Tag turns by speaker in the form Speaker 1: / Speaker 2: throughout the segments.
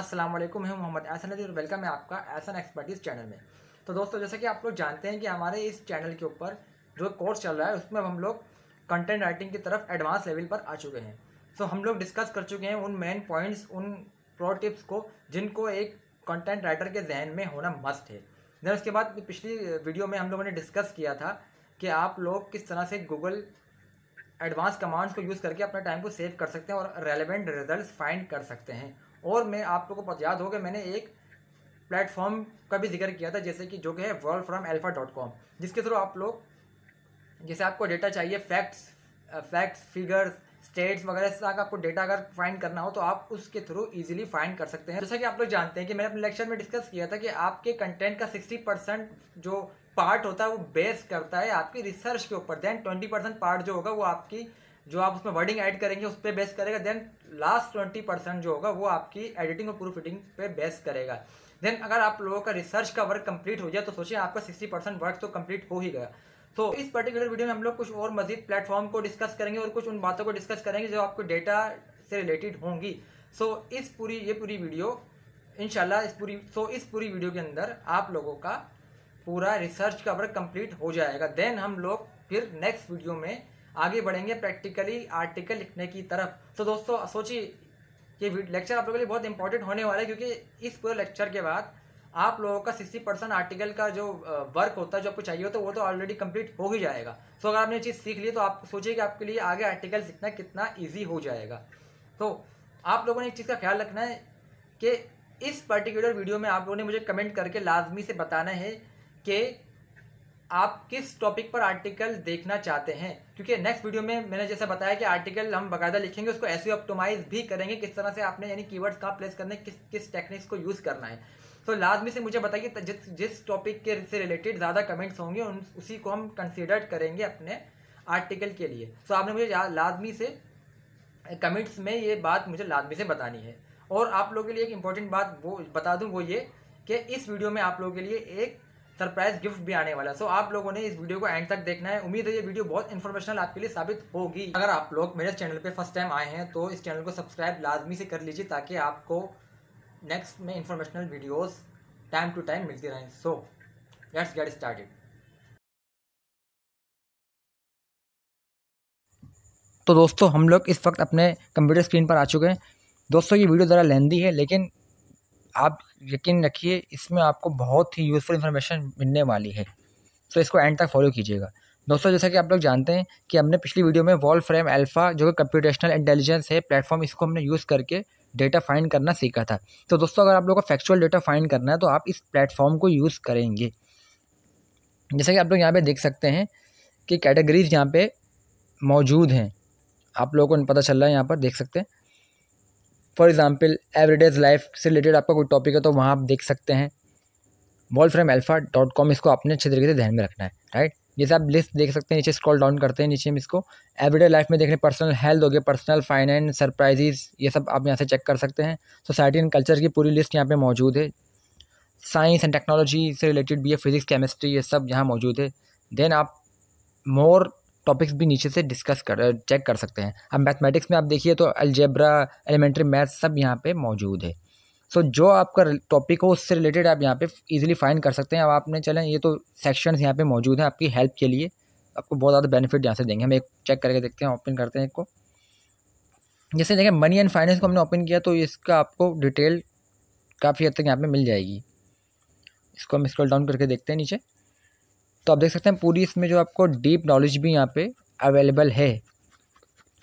Speaker 1: असलम मैं मोहम्मद एहसन और वेलकम है आपका एहसन एक्सपर्टीज़ चैनल में तो दोस्तों जैसे कि आप लोग जानते हैं कि हमारे इस चैनल के ऊपर जो कोर्स चल रहा है उसमें हम लोग कंटेंट राइटिंग की तरफ एडवांस लेवल पर आ चुके हैं सो तो so, हम लोग डिस्कस कर चुके हैं उन मेन पॉइंट्स उन प्रो टिप्स को जिनको एक कंटेंट राइटर के जहन में होना मस्ट है दैन उसके बाद पिछली वीडियो में हम लोगों ने डिस्कस किया था कि आप लोग किस तरह से गूगल एडवांस कमांड्स को यूज़ करके अपने टाइम को सेव कर सकते हैं और रेलिवेंट रिजल्ट फाइंड कर सकते हैं और मैं आप लोगों को याद होगा मैंने एक प्लेटफॉर्म का भी जिक्र किया था जैसे कि जो कि है Wolfram Alpha dot com जिसके थ्रू आप लोग जैसे आपको डेटा चाहिए फैक्ट्स फैक्ट्स फिगर्स स्टेट्स वगैरह से आपको डेटा अगर फाइंड करना हो तो आप उसके थ्रू इजीली फाइंड कर सकते हैं जैसा कि आप लोग जानते हैं कि मैंने अपने लेक्चर में डिस्कस किया था कि आपके कंटेंट का सिक्सटी परसेंट जो पार्ट होता है वो बेस करता है आपकी रिसर्च के ऊपर दैन ट्वेंटी परसेंट पार्ट जो होगा वो आपकी जो आप उसमें वर्डिंग ऐड करेंगे उस पर बेस करेगा देन लास्ट ट्वेंटी परसेंट जो होगा वो आपकी एडिटिंग और प्रूफ रीडिंग पे बेस करेगा देन अगर आप लोगों का रिसर्च का वर्क कंप्लीट हो जाए तो सोचिए आपका सिक्सटी परसेंट वर्क तो कंप्लीट हो ही गया तो so, इस पर्टिकुलर वीडियो में हम लोग कुछ और मजीद प्लेटफॉर्म को डिस्कस करेंगे और कुछ उन बातों को डिस्कस करेंगे जो आपको डेटा से रिलेटेड होंगी सो so, इस पूरी ये पूरी वीडियो इनशाला इस पूरी सो so, इस पूरी वीडियो के अंदर आप लोगों का पूरा रिसर्च का वर्क कंप्लीट हो जाएगा देन हम लोग फिर नेक्स्ट वीडियो में आगे बढ़ेंगे प्रैक्टिकली आर्टिकल लिखने की तरफ तो दोस्तों सोचिए ये लेक्चर आप लोगों के लिए बहुत इंपॉर्टेंट होने वाला है क्योंकि इस पूरे लेक्चर के बाद आप लोगों का सिक्सटी परसेंट आर्टिकल का जो वर्क होता है जो आपको चाहिए होता है वो तो ऑलरेडी कंप्लीट हो ही जाएगा सो तो अगर आपने चीज़ सीख ली तो आप सोचिए कि आपके लिए आगे आर्टिकल सीखना कितना ईजी हो जाएगा तो आप लोगों ने एक चीज़ का ख्याल रखना है कि इस पर्टिकुलर वीडियो में आप लोगों ने मुझे कमेंट करके लाजमी से बताना है कि आप किस टॉपिक पर आर्टिकल देखना चाहते हैं क्योंकि नेक्स्ट वीडियो में मैंने जैसे बताया कि आर्टिकल हम बकायदा लिखेंगे उसको ऐसे ऑप्टोमाइज भी करेंगे किस तरह से आपने यानी कीवर्ड्स कहाँ प्लेस करने किस किस टेक्निक्स को यूज़ करना है तो so, लाजमी से मुझे बताइए जिस जिस टॉपिक के से रिलेटेड ज़्यादा कमेंट्स होंगे उन उसी को हम कंसिडर करेंगे अपने आर्टिकल के लिए सो so, आपने मुझे लाजमी से कमेंट्स में ये बात मुझे लाजमी से बतानी है और आप लोगों के लिए एक इम्पोर्टेंट बात वो बता दूँ वो ये कि इस वीडियो में आप लोगों के लिए एक सरप्राइज गिफ्ट भी आने वाला है सो आप लोगों ने इस वीडियो को एंड तक देखना है उम्मीद है ये वीडियो बहुत इन्फॉर्मेशनल आपके लिए साबित होगी अगर आप लोग मेरे चैनल पे फर्स्ट टाइम आए हैं तो इस चैनल को सब्सक्राइब लाजमी से कर लीजिए ताकि आपको नेक्स्ट में informational videos time to time मिलती रहें सो लेट्स गेट स्टार्ट तो दोस्तों हम लोग इस वक्त अपने कंप्यूटर स्क्रीन पर आ चुके हैं दोस्तों ये वीडियो ज़रा लेंदी है लेकिन आप यकीन रखिए इसमें आपको बहुत ही यूज़फुल इन्फॉर्मेशन मिलने वाली है सो इसको एंड तक फॉलो कीजिएगा दोस्तों जैसा कि आप लोग जानते हैं कि हमने पिछली वीडियो में वॉल फ्रेम अल्फ़ा जो कि कंप्यूटेशनल इंटेलिजेंस है प्लेटफॉर्म इसको हमने यूज़ करके डेटा फाइंड करना सीखा था तो दोस्तों अगर आप लोगों को फैक्चुअल डेटा फाइंड करना है तो आप इस प्लेटफॉर्म को यूज़ करेंगे जैसा कि आप लोग यहाँ पे देख सकते हैं कि कैटेगरीज यहाँ पे मौजूद हैं आप लोगों को पता चल रहा है यहाँ पर देख सकते हैं फॉर एग्ज़ाम्पल एवरीडेज लाइफ से रिलेटेड आपका कोई टॉपिक है तो वहाँ आप देख सकते हैं Wolfram Alpha dot com इसको अपने अच्छे तरीके से ध्यान में रखना है राइट जैसे आप लिस्ट देख सकते हैं नीचे स्क्रॉल डाउन करते हैं नीचे हम इसको एवरीडे लाइफ में देख रहे हैं पर्सनल हेल्थ हो गया पर्सनल फाइनेंस सरप्राइजेज ये सब आप यहाँ से चेक कर सकते हैं सोसाइटी एंड कल्चर की पूरी लिस्ट यहाँ पर मौजूद है साइंस एंड टेक्नोलॉजी से रिलेटेड भी है फिजिक्स केमिस्ट्री ये सब यहाँ मौजूद है देन आप मोर टॉपिक्स भी नीचे से डिस्कस कर चेक कर सकते हैं अब मैथमेटिक्स में आप देखिए तो अलजेब्रा एलिमेंट्री मैथ सब यहाँ पे मौजूद है सो so, जो आपका टॉपिक हो उससे रिलेटेड आप यहाँ पे इजीली फाइंड कर सकते हैं अब आपने चलें ये तो सेक्शंस यहाँ पे मौजूद हैं आपकी हेल्प के लिए आपको बहुत ज़्यादा बेनिफिट यहाँ से देंगे हम एक चेक करके देखते हैं ओपन करते हैं एक को जैसे देखें मनी एंड फाइनेंस को हमने ओपन किया तो इसका आपको डिटेल काफ़ी हद तक यहाँ पर मिल जाएगी इसको हम स्क्रॉल डाउन करके देखते हैं नीचे तो आप देख सकते हैं पूरी इसमें जो आपको डीप नॉलेज भी यहाँ पे अवेलेबल है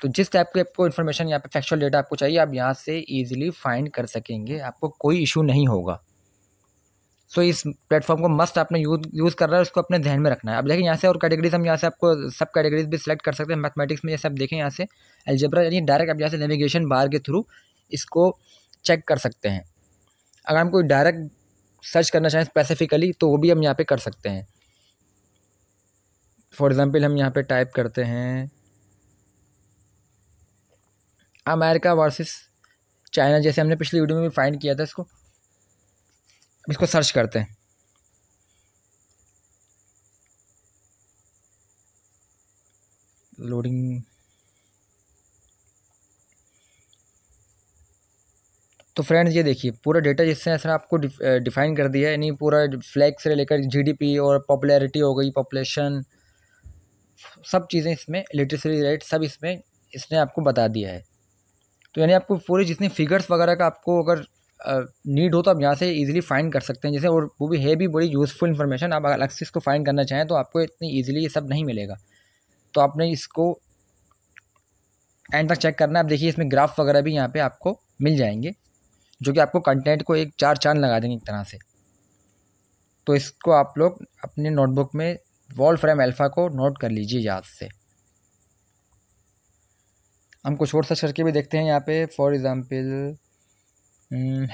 Speaker 1: तो जिस टाइप के आपको इन्फॉर्मेशन यहाँ पे फैक्चुअल डेटा आपको चाहिए आप यहाँ से ईजिली फाइंड कर सकेंगे आपको कोई इशू नहीं होगा सो so, इस प्लेटफॉर्म को मस्ट आपने यूज यूज़ कर रहा है उसको अपने ध्यान में रखना है अब देखिए यहाँ से और कैटेगरीज हम यहाँ से आपको सब कैटेगरीज भी सिलेक्ट कर सकते हैं मैथमेटिक्स में जैसे आप देखें यहाँ से एल्जेब्रा यानी डायरेक्ट आप यहाँ से नेविगेशन बार के थ्रू इसको चेक कर सकते हैं अगर हम कोई डायरेक्ट सर्च करना चाहें स्पेसिफिकली तो वो भी हम यहाँ पे कर सकते हैं फॉर एग्ज़ाम्पल हम यहाँ पे टाइप करते हैं अमेरिका वर्सेस चाइना जैसे हमने पिछली वीडियो में भी फाइंड किया था इसको इसको सर्च करते हैं लोडिंग तो फ्रेंड्स ये देखिए पूरा डेटा जिससे ऐसा आपको डिफाइन कर दिया है यानी पूरा फ्लैग से लेकर जीडीपी और पॉपुलैरिटी हो गई पॉपुलेशन सब चीज़ें इसमें इलेक्ट्रिसिटी रेट सब इसमें इसने आपको बता दिया है तो यानी आपको पूरे जितनी फिगर्स वगैरह का आपको अगर नीड हो तो आप यहाँ से इजीली फाइंड कर सकते हैं जैसे और वो भी है भी बड़ी यूज़फुल इन्फॉर्मेशन आप अलग से इसको फाइंड करना चाहें तो आपको इतनी ईजिली ये सब नहीं मिलेगा तो आपने इसको एंड तक चेक करना है आप देखिए इसमें ग्राफ वगैरह भी यहाँ पे आपको मिल जाएंगे जो कि आपको कंटेंट को एक चार चांद लगा देंगे एक तरह से तो इसको आप लोग अपने नोटबुक में वॉल फ्रेम एल्फा को नोट कर लीजिए याद से हम कुछ और सर्च करके भी देखते हैं यहाँ पे फॉर एग्ज़ाम्पल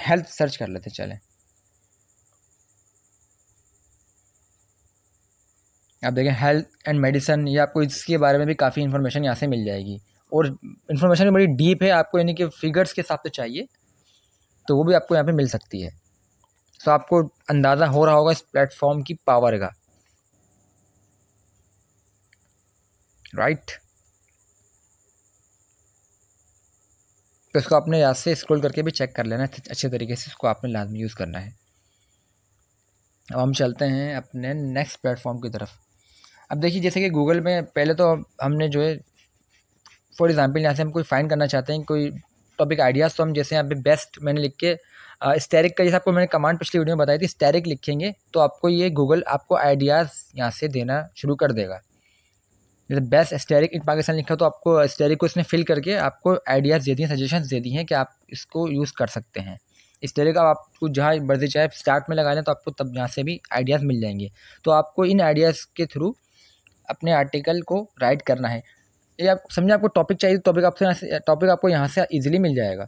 Speaker 1: हेल्थ सर्च कर लेते चलें आप देखें हेल्थ एंड मेडिसन ये आपको इसके बारे में भी काफ़ी इन्फॉर्मेशन यहाँ से मिल जाएगी और इन्फॉर्मेशन बड़ी डीप है आपको यानी कि फिगर्स के हिसाब से चाहिए तो वो भी आपको यहाँ पे मिल सकती है सो तो आपको अंदाज़ा हो रहा होगा इस प्लेटफॉर्म की पावर का राइट तो इसको आपने यहाँ से स्क्रॉल करके भी चेक कर लेना है अच्छे तरीके से इसको आपने लाजमी यूज़ करना है अब हम चलते हैं अपने नेक्स्ट प्लेटफॉर्म की तरफ अब देखिए जैसे कि गूगल में पहले तो हमने जो है फॉर एग्ज़ाम्पल यहाँ से हम कोई फाइंड करना चाहते हैं कोई टॉपिक आइडियाज़ तो हम जैसे यहाँ पे बेस्ट मैंने लिख के स्टेरिक का जैसे आपको मैंने कमांड पिछली वीडियो में बताई थी स्टेरिक लिखेंगे तो आपको ये गूगल आपको आइडियाज़ यहाँ से देना शुरू कर देगा जैसे बेस्ट स्टेरिक इन पाकिस्तान लिखा तो आपको स्टेरिक को इसने फिल करके आपको आइडियाज़ दे दिए सजेशन दे दी हैं कि आप इसको यूज़ कर सकते हैं स्टेरिक आप आपको जहाँ मर्जी चाहे स्टार्ट में लगा लें तो आपको तब यहाँ से भी आइडियाज़ मिल जाएंगे तो आपको इन आइडियाज़ के थ्रू अपने आर्टिकल को राइट करना है ये आप समझे आपको टॉपिक चाहिए टॉपिक तो आपसे टॉपिक आपको यहाँ से ईजिली मिल जाएगा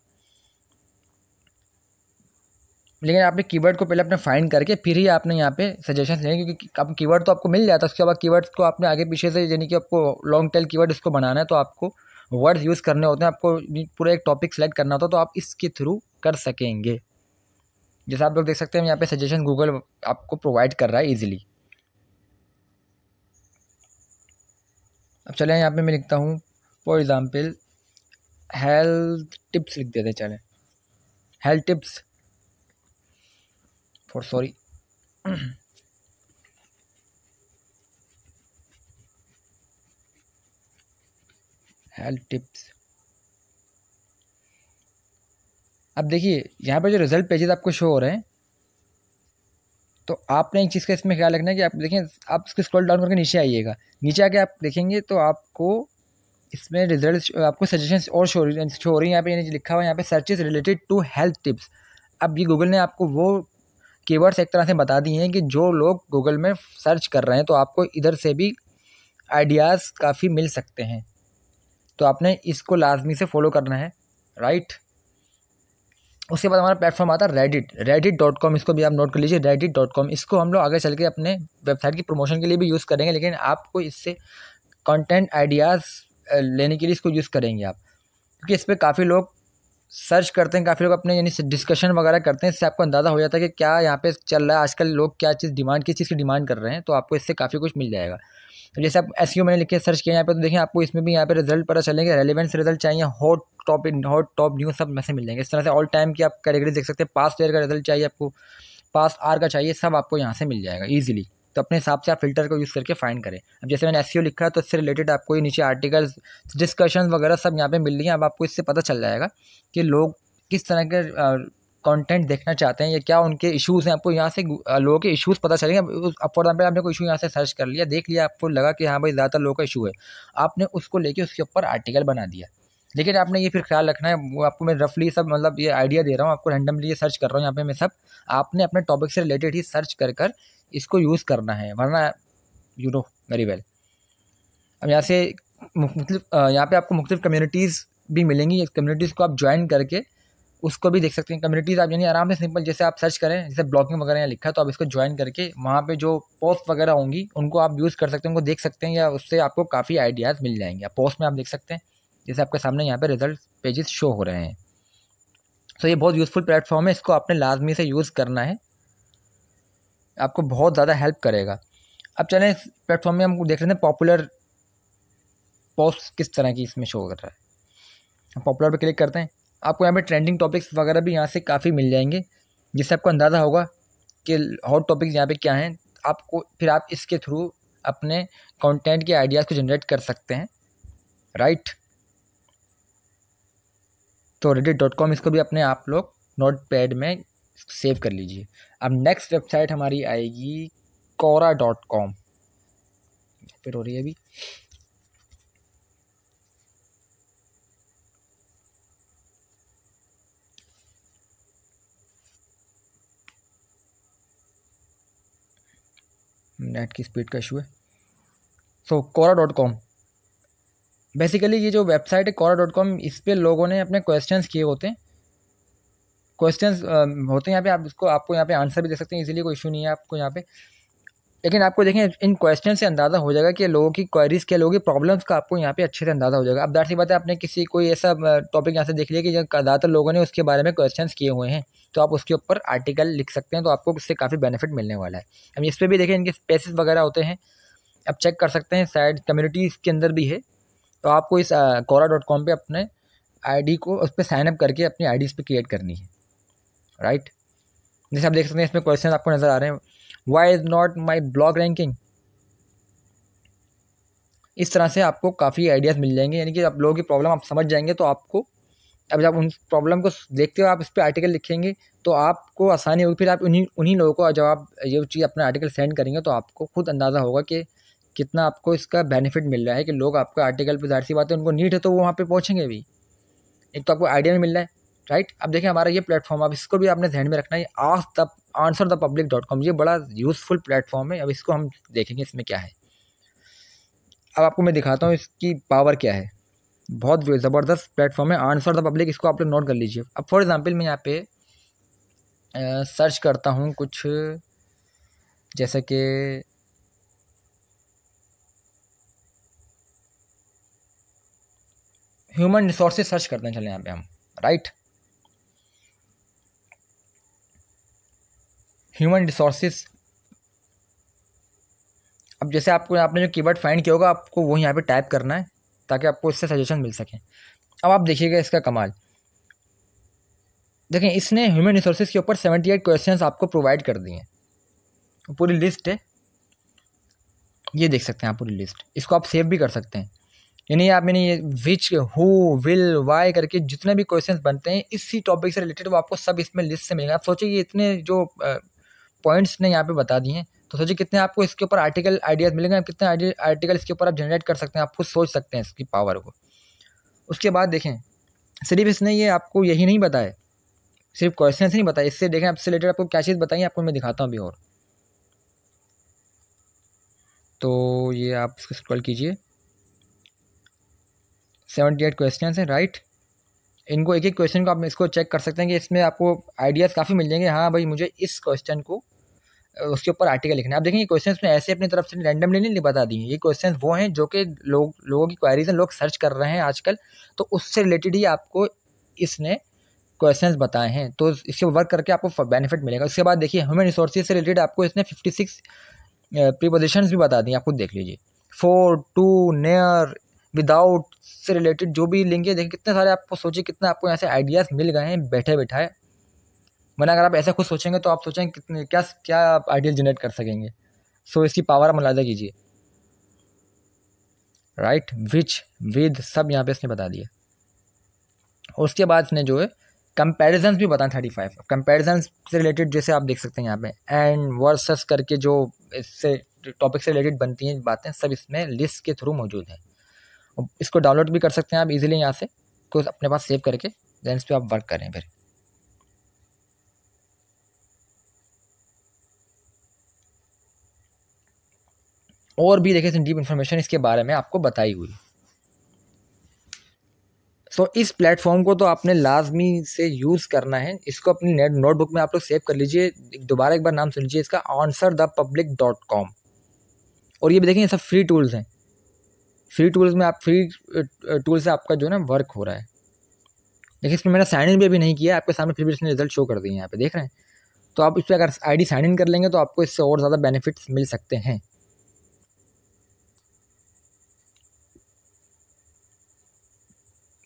Speaker 1: लेकिन आपने कीवर्ड को पहले आपने फाइंड करके फिर ही आपने यहाँ पे सजेशन लेने क्योंकि आप कीवर्ड तो आपको मिल जाता है उसके बाद कीवर्ड्स को आपने आगे पीछे से यानी कि आपको लॉन्ग टेल कीवर्ड इसको बनाना है तो आपको वर्ड्स यूज़ करने होते हैं आपको पूरा एक टॉपिक सेलेक्ट करना होता है तो आप इसके थ्रू कर सकेंगे जैसे आप लोग देख सकते हैं यहाँ पर सजेशन गूगल आपको प्रोवाइड कर रहा है ईजिली अब चलें यहाँ पर मैं लिखता हूँ फॉर एग्ज़ाम्पल हेल्थ टिप्स लिख देते चलें health tips for sorry health tips अब देखिए यहाँ पर जो रिजल्ट पेजेस आपको शो हो रहे हैं तो आपने एक चीज़ का इसमें ख्याल रखना है कि आप देखें आप इसके स्क्रॉल डाउन करके नीचे आइएगा नीचे आके आप देखेंगे तो आपको इसमें रिजल्ट आपको सजेशंस और शो शो हो रही है यहाँ पे लिखा हुआ है यहाँ पे searches related to health tips अब ये गूगल ने आपको वो कीवर्ड्स एक तरह से बता दिए हैं कि जो लोग गूगल में सर्च कर रहे हैं तो आपको इधर से भी आइडियाज़ काफ़ी मिल सकते हैं तो आपने इसको लाजमी से फॉलो करना है राइट उसके बाद हमारा प्लेटफॉर्म आता है रेडिट रेडिट डॉट कॉम इसको भी आप नोट कर लीजिए रेडिट डॉट कॉम इसको हम लोग आगे चल के अपने वेबसाइट की प्रमोशन के लिए भी यूज़ करेंगे लेकिन आपको इससे कंटेंट आइडियाज़ लेने के लिए इसको यूज़ करेंगे आप क्योंकि इस पर काफ़ी लोग सर्च करते हैं काफ़ी लोग अपने यानी डिस्कशन वगैरह करते हैं इससे आपको अंदाज़ा हो जाता है कि क्या यहाँ पे चल रहा है आजकल लोग क्या चीज़ डिमांड किस चीज़ की डिमांड कर रहे हैं तो आपको इससे काफ़ी कुछ मिल जाएगा तो जैसे आप एस मैंने लिखे सर्च किया यहाँ पे तो देखें आपको इसमें भी यहाँ पे रिजल्ट पता चलेंगे रेलिवेंस रिजल्ट चाहिए hot top hot top news सब में मिल जाएंगे इस तरह से ऑल टाइम की आप कैटेगरी देख सकते हैं पास्ट ईयर का रिजल्ट चाहिए आपको पास आर का चाहिए सब आपको यहाँ से मिल जाएगा ईजिली तो अपने हिसाब से आप फिल्टर को यूज़ करके फाइंड करें अब जैसे मैंने एस e लिखा है तो इससे रिलेटेड आपको ये नीचे आर्टिकल्स डिस्कशन वगैरह सब यहाँ पर मिल रही हैं अब आपको इससे पता चल जाएगा कि लोग किस तरह के कंटेंट देखना चाहते हैं या क्या उनके इश्यूज़ हैं आपको यहाँ से लोगों के इश्यूज़ पता चलेंगे फॉर एग्जाम्पल आपने कोई इशू यहाँ से सर्च कर लिया देख लिया आपको लगा कि हाँ भाई ज़्यादातर लोगों का इशू है आपने उसको लेके उसके ऊपर आर्टिकल बना दिया लेकिन आपने ये फिर ख्याल रखना है वो आपको मैं रफली सब मतलब ये आइडिया दे रहा हूँ आपको रैंडमली ये सर्च कर रहा हूँ यहाँ पे मैं सब आपने अपने टॉपिक से रिलेटेड ही सर्च कर कर इसको यूज़ करना है वरना यू नो वेरी वेल अब यहाँ से मुख्तलिफ मतलब, यहाँ पे आपको मुख्तलिफ कम्युनिटीज़ भी मिलेंगी कम्युनिटीज़ को आप ज्वाइन करके उसको भी देख सकते हैं कम्युनिटीज़ आप यानी आराम से सिंपल जैसे आप सर्च करें जैसे ब्लॉगिंग वगैरह यहाँ लिखा तो आप इसको ज्वाइन करके वहाँ पे जो पोस्ट वगैरह होंगी उनको आप यूज़ कर सकते हैं उनको देख सकते हैं या उससे आपको काफ़ी आइडियाज़ मिल जाएंगे पोस्ट में आप देख सकते हैं जैसे आपके सामने यहाँ पर रिजल्ट पेजेस शो हो रहे हैं सो तो so, ये बहुत यूज़फुल प्लेटफॉर्म है इसको आपने लाजमी से यूज़ करना है आपको बहुत ज़्यादा हेल्प करेगा अब चलें इस प्लेटफॉर्म में हम देख रहे हैं पॉपुलर पोस्ट किस तरह की इसमें शो कर रहा है हम पॉपुलर पर क्लिक करते हैं आपको यहाँ पे ट्रेंडिंग टॉपिक्स वगैरह भी यहाँ से काफ़ी मिल जाएंगे जिससे आपको अंदाज़ा होगा कि हॉट टॉपिक्स यहाँ पे क्या हैं आपको फिर आप इसके थ्रू अपने कंटेंट के आइडियाज़ को जनरेट कर सकते हैं राइट तो रेडिट डॉट कॉम इसको भी अपने आप लोग नोट पैड में सेव कर लीजिए अब नेक्स्ट वेबसाइट हमारी आएगी कोरा डॉट कॉम फिर हो रही है अभी नेट की स्पीड का इशू है so Quora dot com basically ये जो वेबसाइट है कोरा डॉट कॉम इस पर लोगों ने अपने क्वेश्चंस किए होते हैं क्वेश्चन uh, होते हैं यहाँ पे आप उसको आपको यहाँ पे आंसर भी दे सकते हैं इसीलिए कोई इशू नहीं है आपको यहाँ पे लेकिन आपको देखें इन क्वेश्चन से अंदाज़ा हो जाएगा कि लोगों की क्वेरीज क्या लोगों की प्रॉब्लम्स का आपको यहाँ पे अच्छे से अंदाज़ा हो जाएगा अब दर सी बात है आपने किसी कोई ऐसा टॉपिक uh, यहाँ से देख लिया कि ज़्यादातर लोगों ने उसके बारे में क्वेश्चन किए हुए हैं तो आप उसके ऊपर आर्टिकल लिख सकते हैं तो आपको उससे काफ़ी बेनिफिट मिलने वाला है अब इस पर भी देखें इनके स्पेसिस वगैरह होते हैं आप चेक कर सकते हैं साइड कम्युनिटीज़ के अंदर भी है तो आपको इस कोरा डॉट कॉम पर अपने डी को उस पर साइनअप करके अपनी आईडीज़ पर क्रिएट करनी है राइट जैसे आप देख सकते हैं इसमें क्वेश्चन आपको नज़र आ रहे हैं why is not my blog ranking इस तरह से आपको काफ़ी आइडियाज़ मिल जाएंगे यानी कि आप लोगों की प्रॉब्लम आप समझ जाएंगे तो आपको अब जब उन प्रॉब्लम को देखते हुए आप इस पर आर्टिकल लिखेंगे तो आपको आसानी होगी फिर आप उन्हीं उन्हीं लोगों को जब आप ये चीज़ अपना आर्टिकल सेंड करेंगे तो आपको खुद अंदाज़ा होगा कि कितना आपको इसका बेनिफिट मिल रहा है कि लोग आपका आर्टिकल पर जाहिर सी बात है उनको नीड है तो वो वहाँ पर पहुँचेंगे भी एक तो आपको आइडिया मिल रहा है राइट अब देखें हमारा ये प्लेटफॉर्म अब इसको भी आपने जहन में रखना है आज the answer the public dot com ये बड़ा यूज़फुल प्लेटफॉर्म है अब इसको हम देखेंगे इसमें क्या है अब आपको मैं दिखाता हूँ इसकी पावर क्या है बहुत ज़बरदस्त प्लेटफॉर्म है आंसर द पब्लिक इसको आप लोग नोट कर लीजिए अब फॉर एग्ज़ाम्पल मैं यहाँ पे सर्च करता हूँ कुछ जैसे कि ह्यूमन रिसोर्सेज सर्च करते हैं चले यहाँ पे हम राइट ह्यूमन रिसोर्सेस अब जैसे आपको आपने जो कीवर्ड फाइंड किया होगा आपको वो यहाँ पे टाइप करना है ताकि आपको इससे सजेशन मिल सके अब आप देखिएगा इसका कमाल देखें इसने ह्यूमन रिसोर्सेज के ऊपर सेवेंटी एट क्वेश्चन आपको प्रोवाइड कर दिए हैं पूरी लिस्ट है ये देख सकते हैं आप पूरी लिस्ट इसको आप सेव भी कर सकते हैं यानी आप मैंने ये विच हु विल वाई करके जितने भी क्वेश्चंस बनते हैं इसी टॉपिक से रिलेटेड वो आपको सब इसमें लिस्ट से मिलेगा आप सोचिए इतने जो पॉइंट्स ने यहाँ पे बता दिए हैं तो सोचिए कितने आपको इसके ऊपर आर्टिकल आइडियाज़ मिलेंगे कितने आर्टिकल इसके ऊपर आप जनरेट कर सकते हैं आप खुद सोच सकते हैं इसकी पावर को उसके बाद देखें सिर्फ इसने ये आपको यही नहीं बताया सिर्फ क्वेश्चन नहीं बताया इससे देखें आपसे रिलेटेड आपको क्या चीज़ बताइए आपको मैं दिखाता हूँ अभी और तो ये आप स्क्रॉल कीजिए सेवेंटी एट क्वेश्चन हैं राइट इनको एक एक क्वेश्चन को आप इसको चेक कर सकते हैं कि इसमें आपको आइडियाज़ काफ़ी मिल जाएंगे हाँ भाई मुझे इस क्वेश्चन को उसके ऊपर आर्टिकल लिखना है आप देखेंगे क्वेश्चन में ऐसे अपनी तरफ से रैंडमली नहीं बता दिए ये क्वेश्चन वो हैं जो कि लोग लोगों की क्वारीज लोग सर्च कर रहे हैं आजकल तो उससे रिलेटेड ही आपको इसने क्वेश्चंस बताए हैं तो इसके वर्क करके आपको बेनिफिट मिलेगा उसके बाद देखिए ह्यूमन रिसोर्सेज से रिलेटेड आपको इसने फिफ्टी सिक्स प्रीपोजिशन भी बता दी आप खुद देख लीजिए फोर टू नेयर विदाउट से रिलेटेड जो भी लिंक है देखिए कितने सारे आपको सोचिए कितना आपको यहाँ से आइडियाज़ मिल गए हैं बैठे बैठाए वरना अगर आप ऐसा खुद सोचेंगे तो आप सोचेंगे कितने क्या क्या आप आइडियल जनरेट कर सकेंगे सो so, इसकी पावर आप मुलाजा कीजिए राइट विच विद सब यहाँ पे इसने बता दिया उसके बाद इसने जो है कंपेरिजन भी बताएं थर्टी फाइव कंपेरिजन से रिलेटेड जैसे आप देख सकते हैं यहाँ पे एंड वर्सेस करके जो इससे टॉपिक से रिलेटेड बनती हैं बातें सब इसमें लिस्ट के थ्रू मौजूद हैं इसको डाउनलोड भी कर सकते हैं आप इजीली यहाँ से कुछ अपने पास सेव करके देन इस पर आप वर्क करें फिर और भी देखिए डीप इन्फॉर्मेशन इसके बारे में आपको बताई हुई सो so, इस प्लेटफॉर्म को तो आपने लाजमी से यूज़ करना है इसको अपनी नेट नोटबुक में आप लोग सेव कर लीजिए दोबारा एक बार नाम सुन लीजिए इसका answer the public dot com और ये भी देखें ये सब फ्री टूल्स हैं फ्री टूल्स में आप फ्री टूल से आपका जो है ना वर्क हो रहा है देखिए इसमें मैंने साइन इन भी अभी नहीं किया आपके सामने फिर भी इसने रिजल्ट शो कर दिए यहाँ पे देख रहे हैं तो आप इस पर अगर आईडी साइन इन कर लेंगे तो आपको इससे और ज़्यादा बेनिफिट्स मिल सकते हैं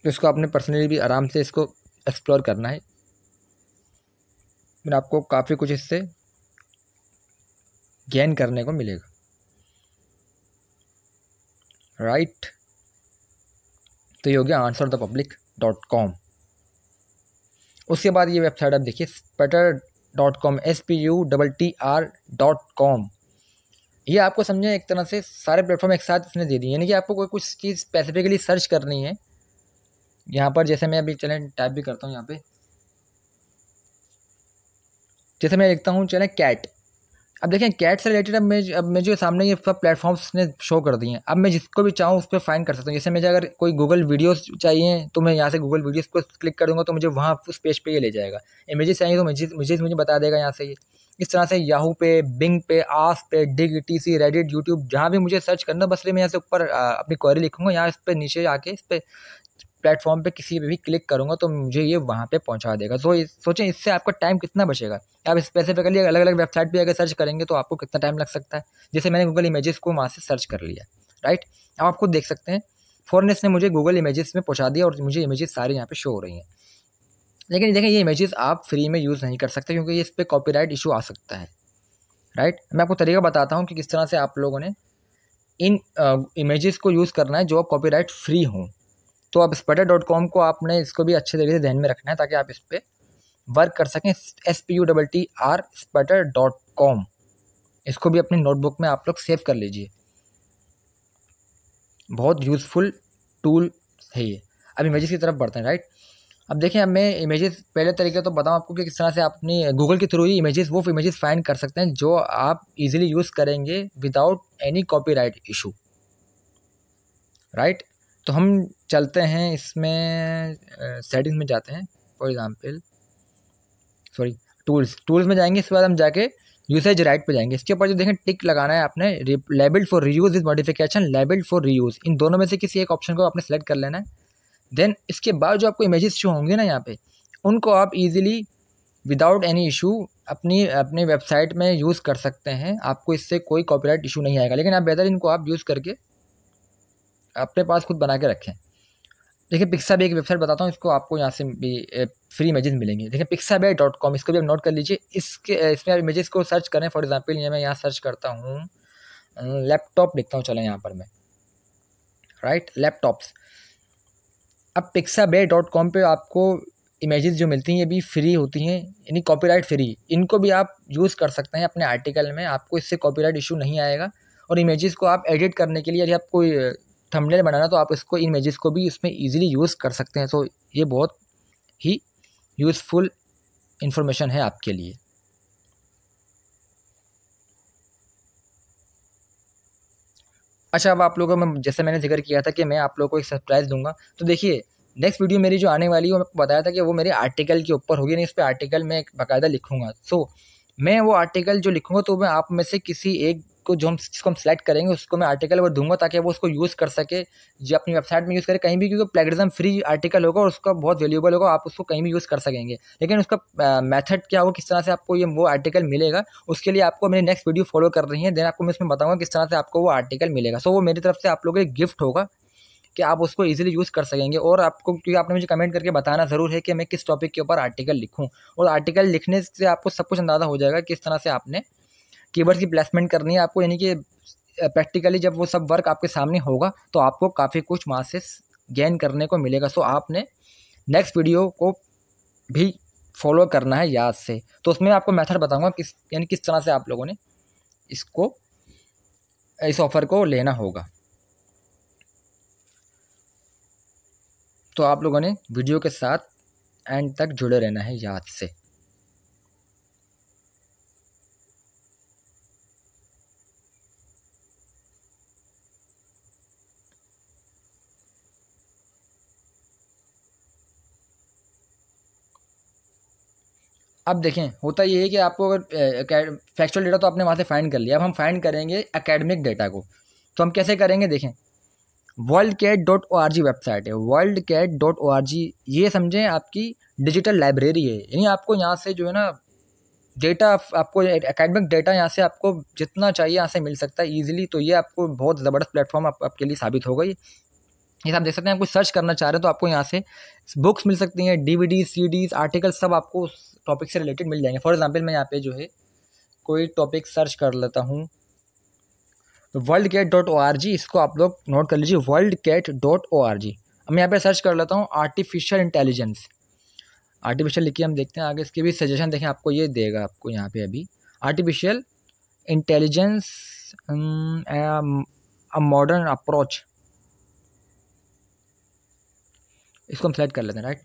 Speaker 1: तो इसको आपने पर्सनली भी आराम से इसको एक्सप्लोर करना है फिर आपको काफ़ी कुछ इससे गेन करने को मिलेगा राइट तो ये हो गया answer the public dot com उसके बाद ये वेबसाइट आप देखिए Sputtr dot com S P U double T R dot com ये आपको समझें एक तरह से सारे प्लेटफॉर्म एक साथ इसने दे दिए यानी कि आपको कोई कुछ चीज़ स्पेसिफिकली सर्च करनी है यहाँ पर जैसे मैं अभी चले टाइप भी करता हूँ यहाँ पे जैसे मैं लिखता हूँ चले कैट अब देखें कैट से रिलेटेड अब मैं अब मुझे सामने ये सब प्लेटफॉर्म्स ने शो कर दिए हैं अब मैं जिसको भी चाहूँ उस पर फ़ाइन कर सकता हूँ जैसे मुझे अगर कोई गूगल वीडियोस चाहिए तो मैं यहाँ से गूगल वीडियोस को क्लिक दूँगा तो मुझे वहाँ उस पेज पे ये ले जाएगा इमेजेस चाहिए तो मुझे मुझे मुझे बता देगा यहाँ से ये इस तरह से याहू पे बिंग पे आस पे Digg T C Reddit YouTube जहाँ भी मुझे सर्च करना बस मैं यहाँ से ऊपर अपनी क्वारी लिखूँगा यहाँ इस पर नीचे आके इस पर प्लेटफॉर्म पे किसी पे भी क्लिक करूँगा तो मुझे ये वहाँ पे पहुँचा देगा तो इस, सोचें इससे आपका टाइम कितना बचेगा आप स्पेसिफिकली अलग अलग वेबसाइट पे अगर सर्च करेंगे तो आपको कितना टाइम लग सकता है जैसे मैंने गूगल इमेजेस को वहाँ से सर्च कर लिया राइट अब आप खुद देख सकते हैं फॉरनेस इसने मुझे गूगल इमेजेस में पहुँचा दिया और मुझे इमेजेस सारे यहाँ पर शो हो रही हैं लेकिन देखें ये इमेजेस आप फ्री में यूज़ नहीं कर सकते क्योंकि इस पर कॉपीराइट इशू आ सकता है राइट मैं आपको तरीका बताता हूँ कि किस तरह से आप लोगों ने इन इमेजेस को यूज़ करना है जो कॉपीराइट फ्री हों तो आप स्पटर डॉट कॉम को आपने इसको भी अच्छे तरीके से ध्यान में रखना है ताकि आप इस पर वर्क कर सकें S P U double T R Sputtr dot com इसको भी अपनी नोटबुक में आप लोग सेव कर लीजिए बहुत यूज़फुल टूल है ये अब इमेजेस की तरफ बढ़ते हैं राइट अब देखें अब मैं इमेजेस पहले तरीके तो बताऊं आपको कि किस तरह से आप अपनी गूगल के थ्रू ही इमेजेस वो इमेजेस फाइंड कर सकते हैं जो आप इजीली यूज़ करेंगे without any copyright issue right तो हम चलते हैं इसमें सेटिंग्स में जाते हैं for example sorry tools tools में जाएंगे इसके बाद हम जाके यूसेज राइट पे जाएंगे इसके ऊपर जो देखें टिक लगाना है आपने labelled for reuse with modification labelled for reuse इन दोनों में से किसी एक ऑप्शन को आपने सेलेक्ट कर लेना है देन इसके बाद जो आपको इमेजेस शो होंगे ना यहाँ पे उनको आप इजीली विदाउट एनी इशू अपनी अपनी वेबसाइट में यूज़ कर सकते हैं आपको इससे कोई कॉपीराइट इशू नहीं आएगा लेकिन आप बेहतर इनको आप यूज़ करके अपने पास खुद बना के रखें देखिए पिक्सा एक वेबसाइट बताता हूँ इसको आपको यहाँ से भी फ्री इमेजेस मिलेंगे देखिए पिक्सा बे डॉट कॉम इसको भी आप नोट कर लीजिए इसके इसमें आप इमेजेस को सर्च करें फॉर एग्जाम्पल ये मैं यहाँ सर्च करता हूँ लैपटॉप लिखता हूँ चलें यहाँ पर मैं राइट लैपटॉप्स अब पिक्सा बे डॉट कॉम पर आपको इमेजेस जो मिलती हैं ये भी फ्री होती हैं यानी कॉपीराइट फ्री इनको भी आप यूज़ कर सकते हैं अपने आर्टिकल में आपको इससे कॉपीराइट इशू नहीं आएगा और इमेजेस को आप एडिट करने के लिए यदि आप कोई थंबनेल बनाना तो आप इसको इमेजेस को भी इसमें इजीली यूज़ कर सकते हैं सो तो ये बहुत ही यूज़फुल इंफॉर्मेशन है आपके लिए अच्छा अब आप लोगों को जैसे मैंने जिक्र किया था कि मैं आप लोगों को एक सरप्राइज़ दूंगा तो देखिए नेक्स्ट वीडियो मेरी जो आने वाली है मैं बताया था कि वो मेरे आर्टिकल के ऊपर होगी नहीं इस पर आर्टिकल मैं बाकायदा लिखूँगा सो so, मैं वो आर्टिकल जो लिखूँगा तो मैं आप में से किसी एक को जो हम जिसको हम सेलेक्ट करेंगे उसको मैं आर्टिकल वो दूंगा ताकि वो उसको यूज़ कर सके जो अपनी वेबसाइट में यूज़ करे कहीं भी क्योंकि प्लेगरिज्म फ्री आर्टिकल होगा और उसका बहुत वैल्यूबल होगा आप उसको कहीं भी यूज़ कर सकेंगे लेकिन उसका मेथड क्या होगा किस तरह से आपको ये वो आर्टिकल मिलेगा उसके लिए आपको मेरी नेक्स्ट वीडियो फॉलो कर रही है देन आपको मैं उसमें बताऊँगा किस तरह से आपको वो आर्टिकल मिलेगा सो वो मेरी तरफ से आप लोगों के गिफ्ट होगा कि आप उसको इजीली यूज़ कर सकेंगे और आपको क्योंकि आपने मुझे कमेंट करके बताना ज़रूर है कि मैं किस टॉपिक के ऊपर आर्टिकल लिखूं और आर्टिकल लिखने से आपको सब कुछ अंदाज़ा हो जाएगा किस तरह से आपने कीवर्ड्स की प्लेसमेंट करनी है आपको यानी कि प्रैक्टिकली जब वो सब वर्क आपके सामने होगा तो आपको काफ़ी कुछ वहाँ से गेन करने को मिलेगा सो आपने नेक्स्ट वीडियो को भी फॉलो करना है याद से तो उसमें आपको मेथड बताऊंगा किस यानी किस तरह से आप लोगों ने इसको इस ऑफ़र को लेना होगा तो आप लोगों ने वीडियो के साथ एंड तक जुड़े रहना है याद से अब देखें होता ये है कि आपको अगर फैक्चुअल डेटा तो आपने वहाँ से फाइंड कर लिया अब हम फाइंड करेंगे एकेडमिक डेटा को तो हम कैसे करेंगे देखें WorldCat dot O R G website है WorldCat dot O R G ये समझें आपकी डिजिटल लाइब्रेरी है यानी आपको यहाँ से जो है ना डेटा आपको एकेडमिक डेटा यहाँ से आपको जितना चाहिए यहाँ से मिल सकता है ईजिली तो ये आपको बहुत ज़बरदस्त प्लेटफॉर्म आप, आपके लिए साबित होगा ये ये आप देख सकते हैं आप कुछ सर्च करना चाह रहे हैं तो आपको यहाँ से बुक्स मिल सकती हैं सी डीज आर्टिकल सब आपको टॉपिक से रिलेटेड मिल जाएंगे फॉर एग्जाम्पल मैं यहाँ पे जो है कोई टॉपिक सर्च कर लेता हूँ WorldCat dot O R G इसको आप लोग नोट कर लीजिए WorldCat dot O R G अब मैं यहाँ पे सर्च कर लेता हूँ आर्टिफिशियल इंटेलिजेंस आर्टिफिशियल लिखिए हम देखते हैं आगे इसके भी सजेशन देखें आपको ये देगा आपको यहाँ पे अभी artificial intelligence a modern approach इसको हम सेलेक्ट कर लेते हैं right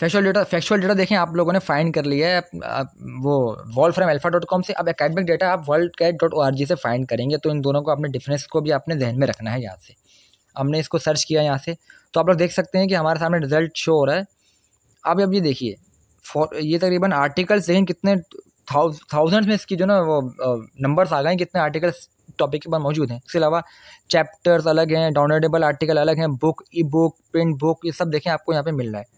Speaker 1: factual data factual data देखें आप लोगों ने फाइंड कर लिया है वो Wolfram Alpha dot com से अब अकेडमिक डेटा आप WorldCat dot O R G से फाइंड करेंगे तो इन दोनों को अपने डिफरेंस को भी अपने जहन में रखना है यहाँ से हमने इसको सर्च किया यहाँ से तो आप लोग देख सकते हैं कि हमारे सामने रिजल्ट शो हो रहा है आप अब ये देखिए फॉर ये तकरीबन आर्टिकल्स देखें कितने थाउजेंड्स में इसकी जो ना वो नंबर्स आ गए हैं कितने आर्टिकल्स टॉपिक के पर मौजूद हैं इसके अलावा चैप्टर्स अलग हैं डाउनलोडेबल आर्टिकल अलग हैं book e book print book ये सब देखें आपको यहाँ पे मिल रहा है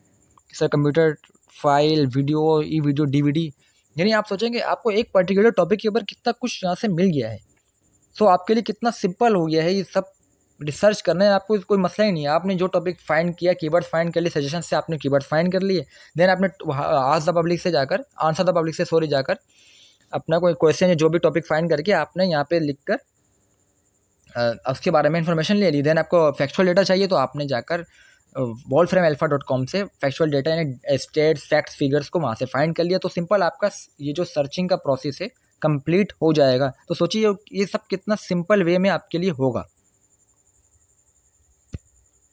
Speaker 1: sir computer file video e video DVD यानी आप सोचेंगे आपको एक पर्टिकुलर टॉपिक के ऊपर कितना कुछ यहाँ से मिल गया है सो so, आपके लिए कितना सिंपल हो गया है ये सब रिसर्च करना है आपको कोई मसला ही नहीं है आपने जो टॉपिक फाइंड किया कीवर्ड फाइंड कर लिए सजेशन से आपने कीवर्ड फाइंड कर लिए देन आपने आज द पब्लिक से जाकर आंसर द पब्लिक से सॉरी जाकर अपना कोई क्वेश्चन जो भी टॉपिक फाइंड करके आपने यहाँ पे लिख कर उसके बारे में इंफॉर्मेशन ले ली देन आपको फैक्चुअल डेटा चाहिए तो आपने जाकर Wolfram Alpha dot com से फैक्चुअल डेटा यानी स्टेट्स फैक्ट्स फिगर्स को वहाँ से फाइंड कर लिया तो सिंपल आपका ये जो सर्चिंग का प्रोसेस है कंप्लीट हो जाएगा तो सोचिए ये सब कितना सिंपल वे में आपके लिए होगा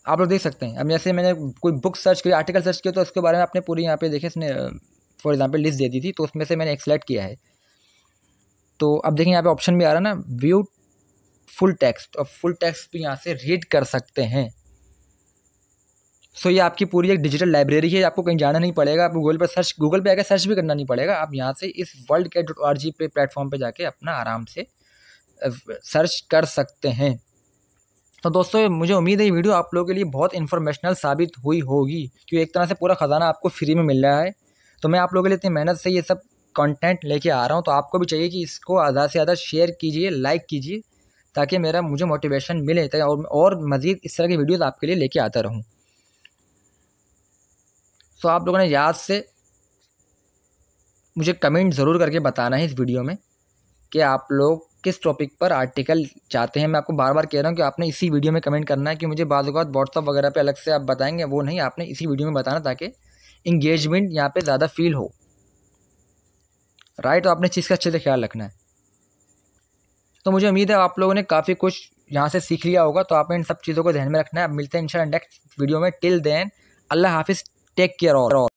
Speaker 1: आप लोग देख सकते हैं अब जैसे मैंने कोई बुक सर्च करी आर्टिकल सर्च किया तो उसके बारे में आपने पूरी यहाँ पे देखे इसने फॉर एग्जांपल लिस्ट दे दी थी तो उसमें से मैंने एक सेलेक्ट किया है तो अब देखें यहाँ पे ऑप्शन भी आ रहा है ना व्यू फुल टेक्स्ट और फुल टेक्स्ट भी यहाँ से रीड कर सकते हैं सो ये आपकी पूरी एक डिजिटल लाइब्रेरी है आपको कहीं जाना नहीं पड़ेगा आप गूगल पर सर्च गूगल पर आकर सर्च भी करना नहीं पड़ेगा आप यहाँ से इस WorldCat dot R G पे प्लेटफॉर्म पर जाके अपना आराम से सर्च कर सकते हैं तो दोस्तों मुझे उम्मीद है ये वीडियो आप लोगों के लिए बहुत इन्फॉर्मेशनल साबित हुई होगी क्योंकि एक तरह से पूरा ख़जाना आपको फ्री में मिल रहा है तो मैं आप लोगों के लिए इतनी मेहनत से ये सब कंटेंट लेके आ रहा हूँ तो आपको भी चाहिए कि इसको ज़्यादा से ज़्यादा शेयर कीजिए लाइक कीजिए ताकि मेरा मुझे मोटिवेशन मिले ताकि और, और मज़ीद इस तरह की वीडियोज़ आपके लिए लेके आता रहूँ तो आप लोगों ने याद से मुझे कमेंट ज़रूर करके बताना है इस वीडियो में कि आप लोग किस टॉपिक पर आर्टिकल चाहते हैं मैं आपको बार बार कह रहा हूँ कि आपने इसी वीडियो में कमेंट करना है कि मुझे बाद व्हाट्सअप वगैरह पे अलग से आप बताएंगे वो नहीं आपने इसी वीडियो में बताना ताकि इंगेजमेंट यहाँ पे ज़्यादा फील हो राइट तो आपने चीज़ का अच्छे से ख्याल रखना है तो मुझे उम्मीद है आप लोगों ने काफ़ी कुछ यहाँ से सीख लिया होगा तो आपने इन सब चीज़ों को ध्यान में रखना है अब मिलते हैं इन नेक्स्ट वीडियो में टिल देन अल्लाह हाफिज़ Take care all.